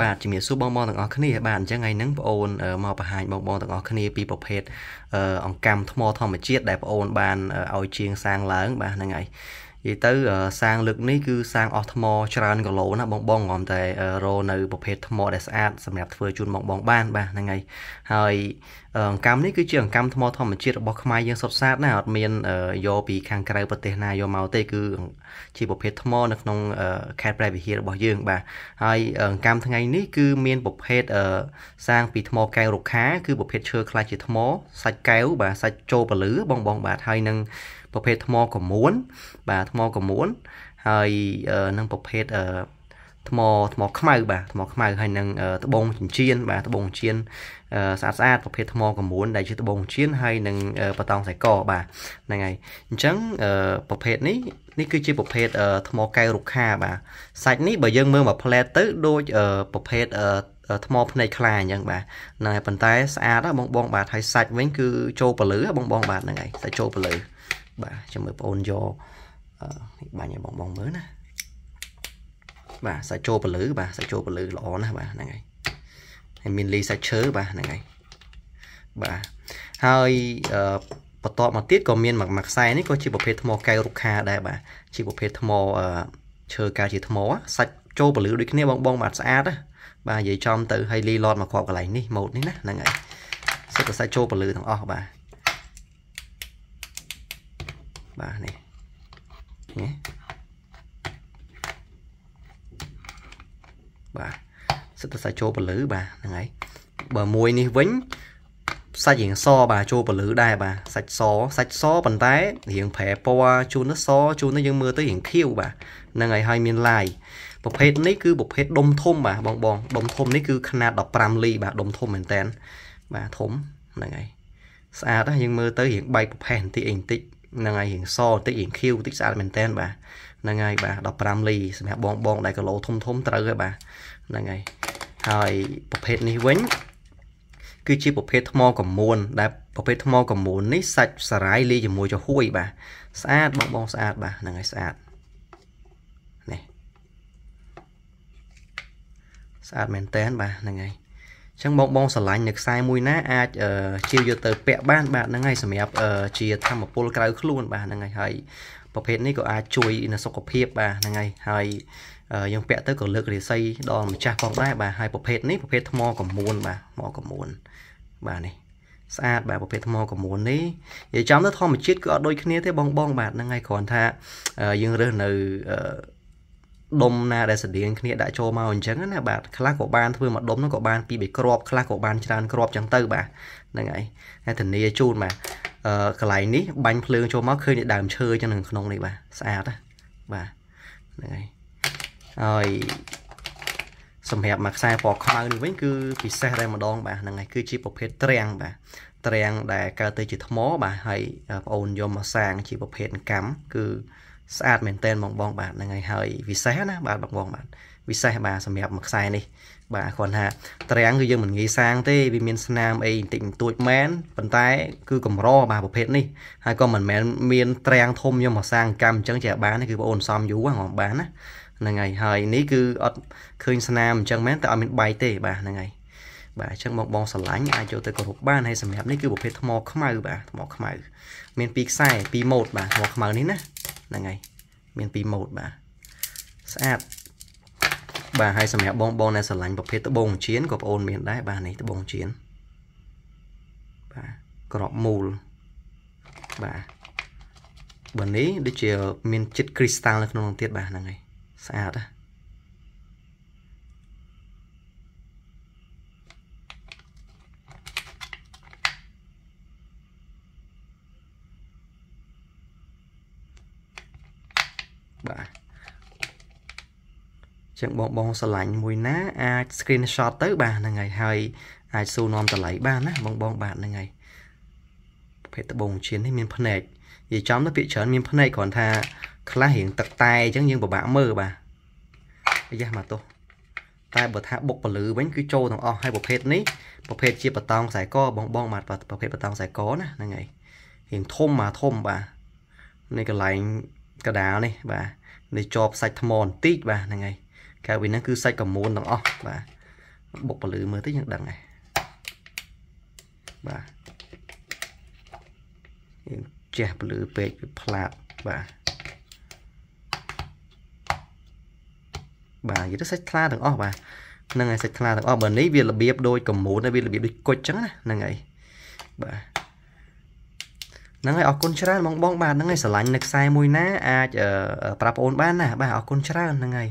បាទជំរាបសួរបងបងទាំងអស់គ្នាបាទអញ្ចឹងថ្ងៃហ្នឹងបងអូនមកបង្ហាញបងបងទាំងអស់គ្នាពីប្រភេទអង្កាំថ្ម ធម្មជាតិដែលបងអូន បានឲ្យជាងសាងឡើង បាទហ្នឹងហើយនិយាយទៅសាងលើកនេះគឺសាងអស់ថ្ម ច្រើនគីឡូណាបងបងងំតែរោនៅប្រភេទថ្មដែលស្អាតសម្រាប់ធ្វើជូនបងបងបានបាទហ្នឹងហើយហើយអង្កាំនេះគឺជាអង្កាំថ្មធម្មជាតិរបស់ខ្មែរយើងសុទ្ធសាធណាអត់មានយកពីខាងក្រៅប្រទេសណាយកមកទេគឺជាប្រភេទថ្មនៅក្នុងខេត្តព្រះវិហាររបស់យើងបាទហើយអង្កាំថ្ងៃនេះគឺមានប្រភេទសាងពីថ្មកែវរុក្ខាគឺប្រភេទឈើខ្លះជាថ្មសាច់កែវបាទសាច់ចូលពលឺបងបង បាទហើយនឹងប្រភេទថ្មក្រមួនបាទថ្មក្រមួនហើយនឹងប្រភេទអឺថ្មថ្មខ្មៅបាទថ្មខ្មៅហើយនឹងត្បូងចិញ្ចៀនបាទត្បូងចិញ្ចៀនស្អាតស្អាតប្រភេទថ្មកមួនដែលជាត្បូងចិញ្ចៀនហើយនឹងបតង់ខ្សែកបាទហ្នឹងហើយអញ្ចឹងប្រភេទនេះនេះគឺជាប្រភេទថ្មកែវរុក្ខាបាទសាច់នេះបើយើងមើលមកផ្លែទៅដូចប្រភេទថ្មភ្នែកខ្លាអញ្ចឹងបាទហ្នឹងហើយប៉ុន្តែស្អាតបងបងបាទហើយសាច់វិញ គឺចូលពលឺបងបងបាទហ្នឹងហើយសាច់ចូលពលឺបាទចាំមើលបងអូនយកនេះបាញ់ឲ្យបងបងមើលណាបាទសាច់ជោពលឺបាទសាច់ជោពលឺល្អណាស់បាទហ្នឹងហើយហើយមានលីសាច់ឈើបាទហ្នឹងហើយបាទហើយបន្តមកទៀតក៏មានមួយខ្សែនេះក៏ជាប្រភេទថ្មកែវរុក្ខាដែរបាទជាប្រភេទថ្មឈើកាជាថ្មសាច់ចូលពលឺដូចគ្នាបងបងបាទស្អាតបាទនិយាយចំទៅហើយលីឡតមកគ្រាប់កន្លែងនេះម៉ូតនេះណាហ្នឹងហើយសិតទៅសាច់ចូលពលឺទាំងអស់បាទបាទនេះនេះបាទសិតតែសាច់ចូលពលឺបាទហ្នឹងហើយបើមួយនេះវិញសាច់រាងសបាទចូលពលឺដែរបាទសាច់សសាច់សប៉ុន្តែរាងប្រែពណ៌ជូននេះសជូននេះយើងមើលទៅរាងខៀវបាទហ្នឹងហើយហើយមានឡាយប្រភេទនេះគឺប្រភេទដុំធំបាទបងបងដុំធំនេះគឺຂະຫນាត15លីបាទដុំធំមែនតែនបាទធំហ្នឹងហើយស្អាតណាយើងមើលទៅរាងបែកប្រផេះបន្តិចអីបន្តិចហ្នឹងហើយរៀងសបន្តិចរៀងខៀវបន្តិចស្អាតមែនតើបាទហ្នឹងហើយបាទ15លីសម្រាប់បងបងដែលគីឡូធំធំត្រូវហើយបាទហ្នឹងហើយហើយប្រភេទនេះវិញគឺជាប្រភេទថ្មកមួនដែលប្រភេទថ្មកមួននេះសាច់សារាយលាយជាមួយចំហួយបាទស្អាតបងបងស្អាតបាទហ្នឹងហើយស្អាតនេះស្អាតមែនតើបាទហ្នឹងហើយចឹងបងបងស្រឡាញ់នៅខ្សែមួយណាអាច ជាយកទៅពាក់បានបាទហ្នឹងហើយសម្រាប់ជាធម្មពលក្រៅខ្លួនបាទហ្នឹងហើយហើយប្រភេទនេះក៏អាចជួយនៅសុខភាពបាទហ្នឹងហើយហើយយើងពាក់ទៅក៏លើករាសីដល់ម្ចាស់ផងដែរបាទហើយប្រភេទនេះប្រភេទថ្មកមួនបាទថ្មកមួនបាទនេះស្អាតបាទប្រភេទថ្មកមួននេះនិយាយចំទៅធម្មជាតិគឺអត់ដូចគ្នាទេបងបងបាទហ្នឹងហើយគ្រាន់ថាយើងរើសនៅដុំណាដែលស្តៀងគ្នាដាក់ចូលមកអញ្ចឹងណាបាទខ្លះក៏បានធ្វើមួយដុំហ្នឹងក៏បានពីរបីគ្រាប់ខ្លះក៏បានច្រើនគ្រាប់អញ្ចឹងទៅបាទហ្នឹងហើយហើយធានាជូនបាទអឺកន្លែងនេះបាញ់ភ្លើងចូលមកឃើញដើមឈើអញ្ចឹងនៅក្នុងនេះបាទស្អាតបាទហ្នឹងហើយហើយសម្រាប់មួយខ្សែពណ៌ខ្មៅនេះវិញគឺ ពិសេសតែម្ដង បាទហ្នឹងហើយគឺជាប្រភេទត្រាំងបាទត្រាំងដែលកើតទៅជាថ្មបាទហើយបងអូនយកមកសាងជាប្រភេទកម្មគឺស្អាតមែនតែនបងបងបាទហ្នឹងហើយហើយពិសេសណាបាទបងបងបាទពិសេសបាទសម្រាប់មួយខ្សែនេះបាទគាត់ថាត្រាំងគឺយើងមិនងាយសាងទេវាមានស្នាមអីបន្តិចបន្តួចមែនប៉ុន្តែគឺកម្របាទប្រភេទនេះហើយក៏មិនមែនមានត្រាំងធំយកមកសាងកម្មអញ្ចឹងជាបានគឺបងអូនសំយូរហ្នឹងបានណាហ្នឹងហើយហើយនេះគឺអត់ឃើញស្នាមអញ្ចឹងមែនតែអត់មានបែកទេបាទហ្នឹងហើយបាទអញ្ចឹងបងបងស្រឡាញ់អាចយកទៅគោរពបានហើយសម្រាប់នេះគឺប្រភេទថ្មខ្មៅបាទថ្មខ្មៅមានពីរខ្សែពីរម៉ូតបាទថ្មខ្មៅនេះណាហ្នឹងហើយមានពីរម៉ូតបាទស្អាតបាទហើយសម្រាប់បងបងដែលស្រឡាញ់ប្រភេទត្បូងជៀនក៏ប្អូនមានដែរបាទនេះត្បូងជៀនបាទក្របមូលបាទបើនេះដូចជាមានចិត្តគ្រីស្តាល់នៅក្នុងទៀតបាទហ្នឹងហើយស្អាតណាបាទចឹងបងបងស្រឡាញ់មួយណាអាច screenshot ទៅបាទហ្នឹងហើយហើយអាចសួរនាំតម្លៃបានណាបងបងបាទហ្នឹងហើយប្រភេទដបងឈៀននេះមានភ្នែកនិយាយចំទៅពាក្យច្រើនមានភ្នែកគ្រាន់ថាខ្លះរៀងទឹកតែអញ្ចឹងយើងពិបាកមើលបាទអាយ៉ាមកទោះតែបើថាបុកពលឺវិញគឺចូលទាំងអស់ហើយប្រភេទនេះប្រភេទជាបតងខ្សែកបងបងបាទប្រភេទបតងខ្សែកណាហ្នឹងហើយរៀងធំមកធំបាទនេះកន្លែងកដាលនេះបាទនៃជាប់សាច់ថ្មបន្តិចបាទហ្នឹងហើយកៅវិញហ្នឹងគឺសាច់កមួនទាំងអស់បាទបុកពលឺមើលទៅយើងដឹងហើយបាទយើងជះពលឺពេកវាផ្លាតបាទបាទនិយាយទៅសាច់ថ្លាទាំងអស់បាទហ្នឹងហើយសាច់ថ្លាទាំងអស់បើនេះវារបៀបដូចកមួនវារបៀបដូចគុជអញ្ចឹងណាហ្នឹងហើយបាទហ្នឹងហើយអរគុណច្រើនបងបងបាទហ្នឹងហើយស្រឡាញ់នៅខ្សែមួយណាអាចប្រាប់បងអូនបានណាបាទអរគុណច្រើនហ្នឹងហើយ